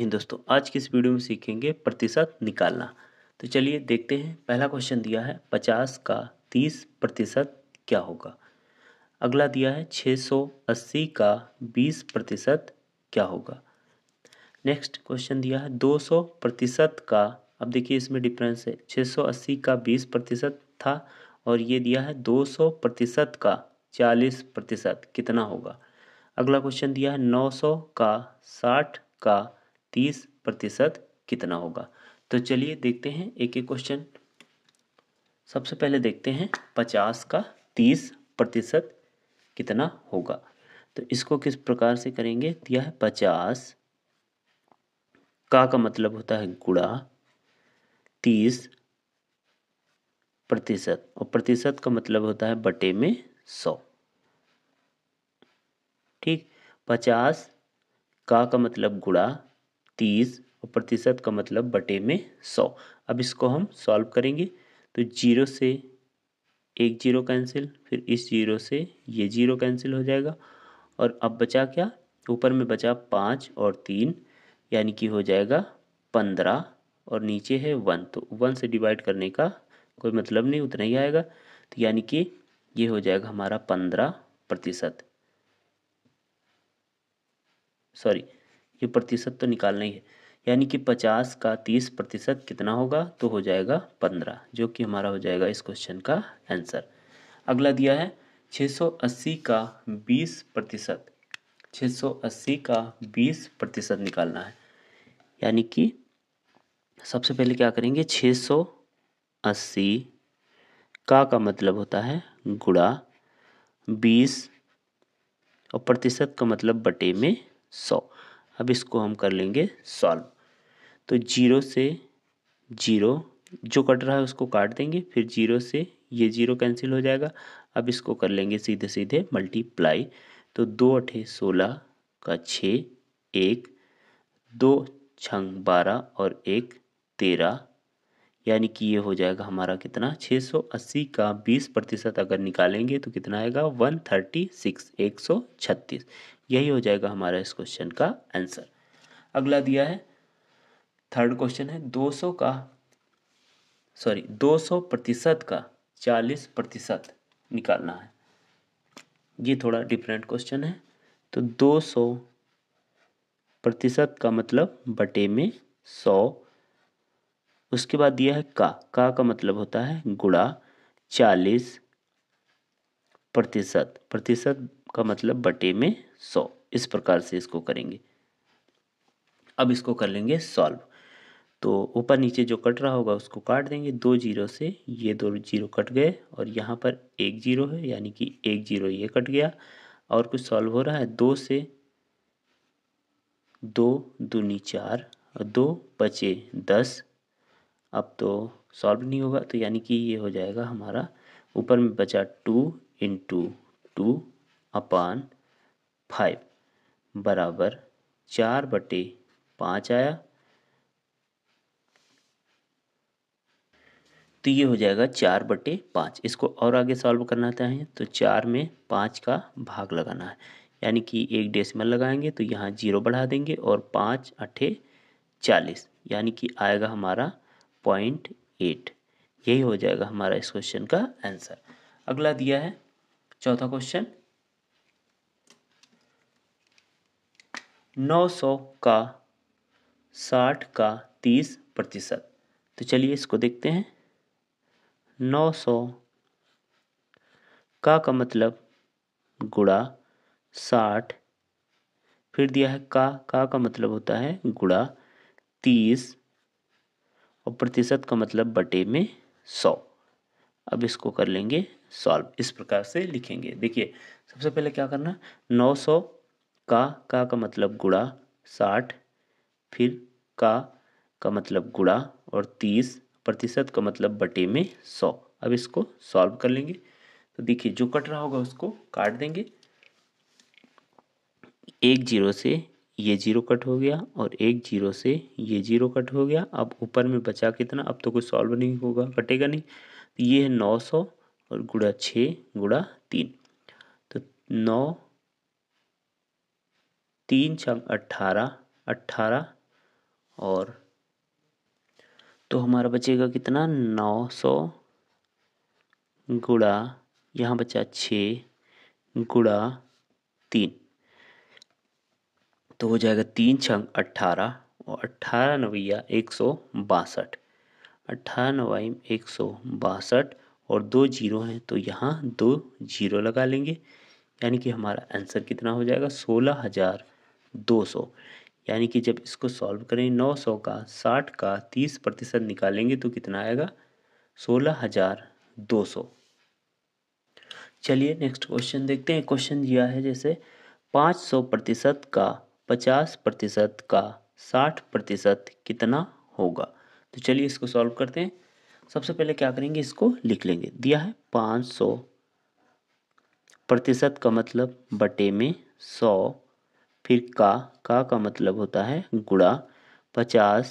इन दोस्तों आज की इस वीडियो में सीखेंगे प्रतिशत निकालना तो चलिए देखते हैं पहला क्वेश्चन दिया है पचास का तीस प्रतिशत क्या होगा अगला दिया है छः सौ अस्सी का बीस प्रतिशत क्या होगा नेक्स्ट क्वेश्चन दिया है दो सौ प्रतिशत का अब देखिए इसमें डिफरेंस है छः सौ अस्सी का बीस प्रतिशत था और ये दिया है दो सौ प्रतिशत का चालीस प्रतिशत कितना होगा अगला क्वेश्चन दिया है नौ सौ का साठ का तीस प्रतिशत कितना होगा तो चलिए देखते हैं एक एक क्वेश्चन सबसे पहले देखते हैं पचास का तीस प्रतिशत कितना होगा तो इसको किस प्रकार से करेंगे दिया तो है पचास का का मतलब होता है गुड़ा तीस प्रतिशत और प्रतिशत का मतलब होता है बटे में सौ ठीक पचास का का मतलब गुड़ा तीस और प्रतिशत का मतलब बटे में सौ अब इसको हम सॉल्व करेंगे तो जीरो से एक जीरो कैंसिल फिर इस जीरो से ये जीरो कैंसिल हो जाएगा और अब बचा क्या ऊपर में बचा पाँच और तीन यानी कि हो जाएगा पंद्रह और नीचे है वन तो वन से डिवाइड करने का कोई मतलब नहीं उतना ही आएगा तो यानी कि ये हो जाएगा हमारा पंद्रह प्रतिशत सॉरी ये प्रतिशत तो निकालना ही है यानी कि पचास का तीस प्रतिशत कितना होगा तो हो जाएगा पंद्रह जो कि हमारा हो जाएगा इस क्वेश्चन का आंसर अगला दिया है 680 का 20 प्रतिशत 680 का 20 प्रतिशत निकालना है यानी कि सबसे पहले क्या करेंगे 680 का का मतलब होता है गुड़ा 20 और प्रतिशत का मतलब बटे में 100 अब इसको हम कर लेंगे सॉल्व तो जीरो से जीरो जो कट रहा है उसको काट देंगे फिर जीरो से ये जीरो कैंसिल हो जाएगा अब इसको कर लेंगे सीधे सीधे मल्टीप्लाई तो दो अठे सोलह का छः एक दो छंग बारह और एक तेरह यानी कि ये हो जाएगा हमारा कितना 680 का 20 प्रतिशत अगर निकालेंगे तो कितना आएगा 136 136 यही हो जाएगा हमारा इस क्वेश्चन का आंसर अगला दिया है थर्ड क्वेश्चन है 200 का सॉरी 200 प्रतिशत का 40 प्रतिशत निकालना है ये थोड़ा डिफरेंट क्वेश्चन है तो 200 प्रतिशत का मतलब बटे में 100 उसके बाद दिया है का का का मतलब होता है गुड़ा 40 प्रतिशत प्रतिशत का मतलब बटे में सौ इस प्रकार से इसको करेंगे अब इसको कर लेंगे सॉल्व तो ऊपर नीचे जो कट रहा होगा उसको काट देंगे दो जीरो से ये दो जीरो कट गए और यहाँ पर एक जीरो है यानी कि एक जीरो ये कट गया और कुछ सॉल्व हो रहा है दो से दो दूनी चार और दो बचे दस अब तो सॉल्व नहीं होगा तो यानी कि ये हो जाएगा हमारा ऊपर में बचा two into two upon five बराबर चार बटे पाँच आया तो ये हो जाएगा चार बटे पाँच इसको और आगे सॉल्व करना चाहें तो चार में पाँच का भाग लगाना है यानी कि एक डेसिमल लगाएंगे तो यहाँ जीरो बढ़ा देंगे और पाँच अट्ठे चालीस यानी कि आएगा हमारा पॉइंट एट यही हो जाएगा हमारा इस क्वेश्चन का आंसर अगला दिया है चौथा क्वेश्चन नौ सौ का साठ का तीस प्रतिशत तो चलिए इसको देखते हैं नौ सौ का का मतलब गुड़ा साठ फिर दिया है का का का मतलब होता है गुड़ा तीस और प्रतिशत का मतलब बटे में सौ अब इसको कर लेंगे सॉल्व इस प्रकार से लिखेंगे देखिए सबसे पहले क्या करना नौ सौ का का का मतलब गुड़ा साठ फिर का का मतलब गुड़ा और तीस प्रतिशत का मतलब बटे में सौ अब इसको सॉल्व कर लेंगे तो देखिए जो कट रहा होगा उसको काट देंगे एक जीरो से ये जीरो कट हो गया और एक जीरो से ये जीरो कट हो गया अब ऊपर में बचा कितना अब तो कोई सॉल्व नहीं होगा कटेगा नहीं तो ये है नौ सौ और गुड़ा छः गुड़ा तीन तो नौ तीन छंग अट्ठारह अट्ठारह और तो हमारा बचेगा कितना नौ सौ गुड़ा यहाँ बचा छः गुड़ा तीन तो हो जाएगा तीन छंग अट्ठारह और अट्ठारह नवैया एक सौ बासठ अट्ठारह नवाई एक सौ बासठ और दो जीरो हैं तो यहाँ दो जीरो लगा लेंगे यानी कि हमारा आंसर कितना हो जाएगा सोलह हज़ार दो सौ यानी कि जब इसको सॉल्व करें नौ सौ का साठ का तीस प्रतिशत निकालेंगे तो कितना आएगा सोलह हज़ार दो सौ चलिए नेक्स्ट क्वेश्चन देखते हैं क्वेश्चन दिया है जैसे पाँच सौ प्रतिशत का पचास प्रतिशत का साठ प्रतिशत कितना होगा तो चलिए इसको सॉल्व करते हैं सबसे पहले क्या करेंगे इसको लिख लेंगे दिया है पाँच सौ प्रतिशत का मतलब बटे में सौ फिर का का का मतलब होता है गुणा पचास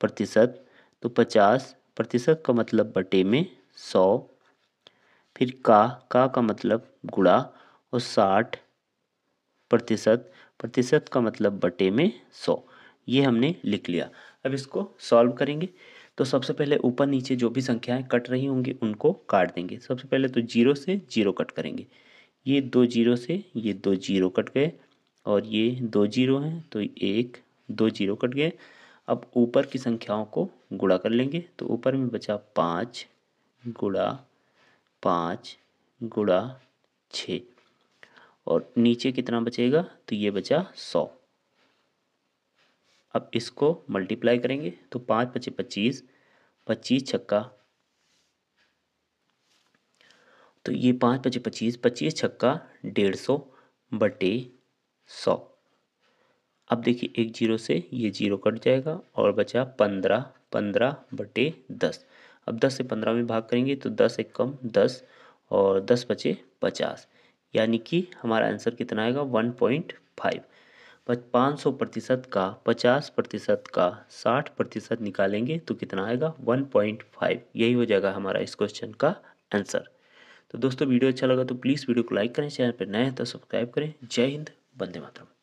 प्रतिशत तो पचास प्रतिशत का मतलब बटे में सौ फिर का का का मतलब गुणा और साठ प्रतिशत प्रतिशत का मतलब बटे में सौ ये हमने लिख लिया अब इसको सॉल्व करेंगे तो सबसे पहले ऊपर नीचे जो भी संख्याएं कट रही होंगी उनको काट देंगे सबसे पहले तो जीरो से जीरो कट करेंगे ये दो जीरो से ये दो जीरो कट गए और ये दो जीरो हैं तो एक दो जीरो कट गए अब ऊपर की संख्याओं को गुणा कर लेंगे तो ऊपर में बचा पाँच गुड़ा पाँच गुड़ा छ और नीचे कितना बचेगा तो ये बचा सौ अब इसको मल्टीप्लाई करेंगे तो पाँच पचे पच्चीस पच्चीस छक्का तो ये पाँच पचे पच्चीस पच्चीस छक्का डेढ़ सौ बटे सौ अब देखिए एक जीरो से ये जीरो कट जाएगा और बचा पंद्रह पंद्रह बटे दस अब दस से पंद्रह में भाग करेंगे तो दस एक कम दस और दस बचे पचास यानी कि हमारा आंसर कितना आएगा वन पॉइंट फाइव पाँच सौ प्रतिशत का पचास प्रतिशत का साठ प्रतिशत निकालेंगे तो कितना आएगा वन पॉइंट फाइव यही हो जाएगा हमारा इस क्वेश्चन का आंसर तो दोस्तों वीडियो अच्छा लगा तो प्लीज़ वीडियो को लाइक करें चैनल पर नए हैं तो सब्सक्राइब करें जय हिंद वंदे मातरम